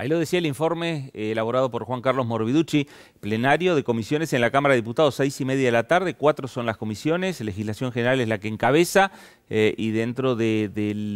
Ahí lo decía el informe eh, elaborado por Juan Carlos Morbiducci, plenario de comisiones en la Cámara de Diputados, seis y media de la tarde, cuatro son las comisiones, legislación general es la que encabeza, eh, y dentro de,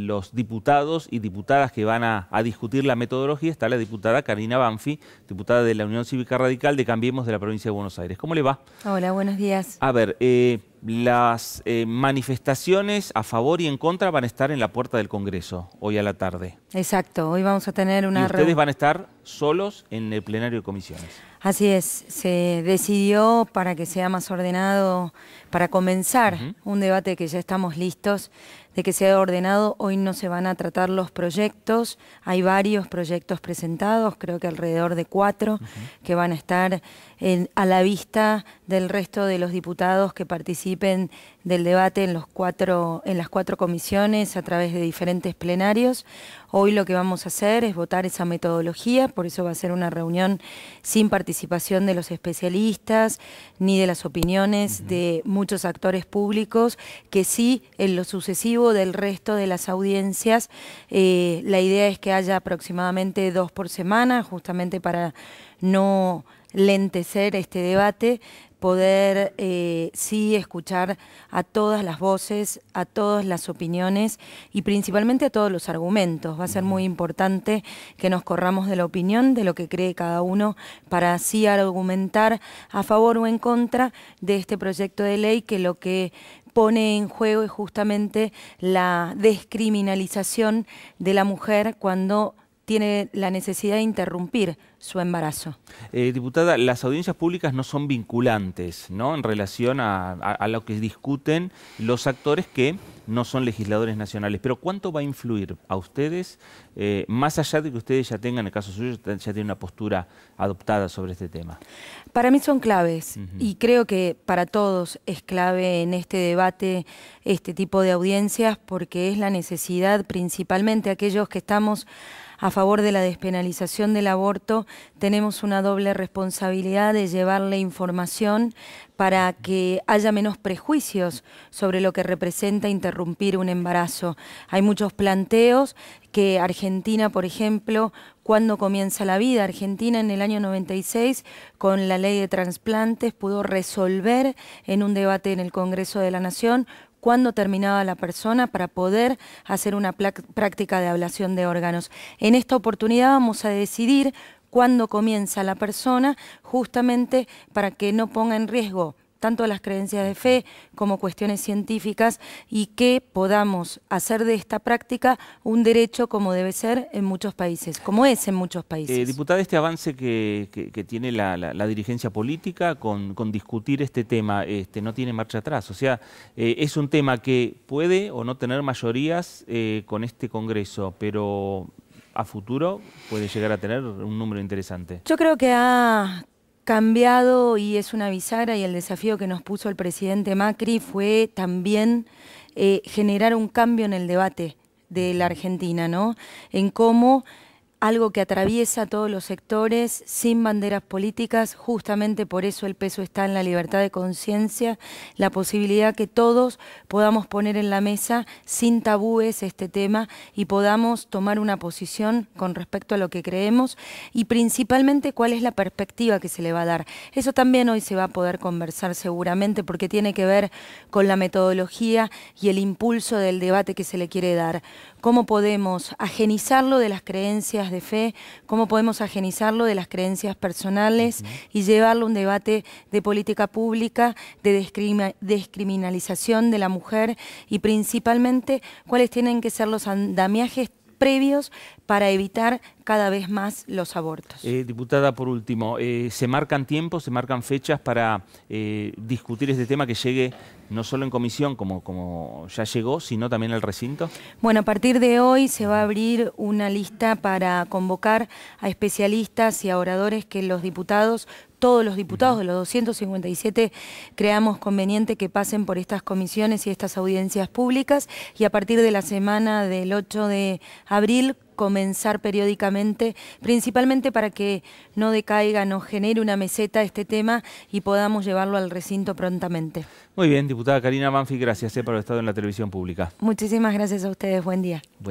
los diputados y diputadas que van a, discutir la metodología está la diputada Karina Banfi, diputada de la Unión Cívica Radical de Cambiemos de la provincia de Buenos Aires. ¿Cómo le va? Hola, buenos días. A ver, eh, las eh, manifestaciones a favor y en contra van a estar en la puerta del Congreso hoy a la tarde. Exacto, hoy vamos a tener una... ¿Y ustedes van a estar solos en el plenario de comisiones. Así es, se decidió para que sea más ordenado, para comenzar un debate que ya estamos listos, de que se ha ordenado, hoy no se van a tratar los proyectos. Hay varios proyectos presentados, creo que alrededor de cuatro, que van a estar a la vista del resto de los diputados que participen del debate en, los en las cuatro comisiones a través de diferentes plenarios. Hoy lo que vamos a hacer es votar esa metodología, por eso va a ser una reunión sin participación de los especialistas ni de las opiniones de muchos actores públicos, que sí en lo sucesivo del resto de las audiencias. Eh, la idea es que haya aproximadamente dos por semana, justamente para no lentecer este debate, poder eh, sí escuchar a todas las voces, a todas las opiniones y principalmente a todos los argumentos. Va a ser muy importante que nos corramos de la opinión, de lo que cree cada uno, para así argumentar a favor o en contra de este proyecto de ley que lo que pone en juego es justamente la descriminalización de la mujer cuando tiene la necesidad de interrumpir su embarazo. Eh, diputada, las audiencias públicas no son vinculantes, ¿no? En relación a, lo que discuten los actores que no son legisladores nacionales. Pero ¿cuánto va a influir a ustedes, eh, más allá de que ustedes ya tengan, en el caso suyo, ya tienen una postura adoptada sobre este tema? Para mí son claves y creo que para todos es clave en este debate este tipo de audiencias porque es la necesidad principalmente aquellos que estamos a favor de la despenalización del aborto tenemos una doble responsabilidad de llevarle información para que haya menos prejuicios sobre lo que representa interrumpir un embarazo. Hay muchos planteos que Argentina, por ejemplo, cuando comienza la vida. Argentina en el año 96, con la ley de trasplantes, pudo resolver en un debate en el Congreso de la Nación cuándo terminaba la persona para poder hacer una práctica de ablación de órganos. En esta oportunidad vamos a decidir cuándo comienza la persona, justamente para que no ponga en riesgo tanto las creencias de fe como cuestiones científicas y que podamos hacer de esta práctica un derecho como debe ser en muchos países, como es en muchos eh, países. diputada, este avance que, tiene la, dirigencia política con, discutir este tema este, no tiene marcha atrás, o sea, eh, es un tema que puede o no tener mayorías eh, con este Congreso, pero a futuro puede llegar a tener un número interesante. Yo creo que ha cambiado y es una bisagra y el desafío que nos puso el presidente Macri fue también eh, generar un cambio en el debate de la Argentina, ¿no? En cómo algo que atraviesa todos los sectores, sin banderas políticas, justamente por eso el peso está en la libertad de conciencia, la posibilidad que todos podamos poner en la mesa sin tabúes este tema y podamos tomar una posición con respecto a lo que creemos y principalmente cuál es la perspectiva que se le va a dar. Eso también hoy se va a poder conversar seguramente porque tiene que ver con la metodología y el impulso del debate que se le quiere dar. ¿Cómo podemos ajenizarlo de las creencias de fe, cómo podemos ajenizarlo de las creencias personales y llevarlo a un debate de política pública, de descriminalización de la mujer y principalmente cuáles tienen que ser los andamiajes previos para evitar cada vez más los abortos. Eh, diputada, por último, eh, ¿se marcan tiempos, se marcan fechas para eh, discutir este tema que llegue no solo en comisión como, como ya llegó, sino también el recinto? Bueno, a partir de hoy se va a abrir una lista para convocar a especialistas y a oradores que los diputados todos los diputados de los 257 creamos conveniente que pasen por estas comisiones y estas audiencias públicas y a partir de la semana del 8 de abril comenzar periódicamente, principalmente para que no decaiga, no genere una meseta este tema y podamos llevarlo al recinto prontamente. Muy bien, diputada Karina Manfi, gracias eh, por haber estado en la televisión pública. Muchísimas gracias a ustedes, buen día.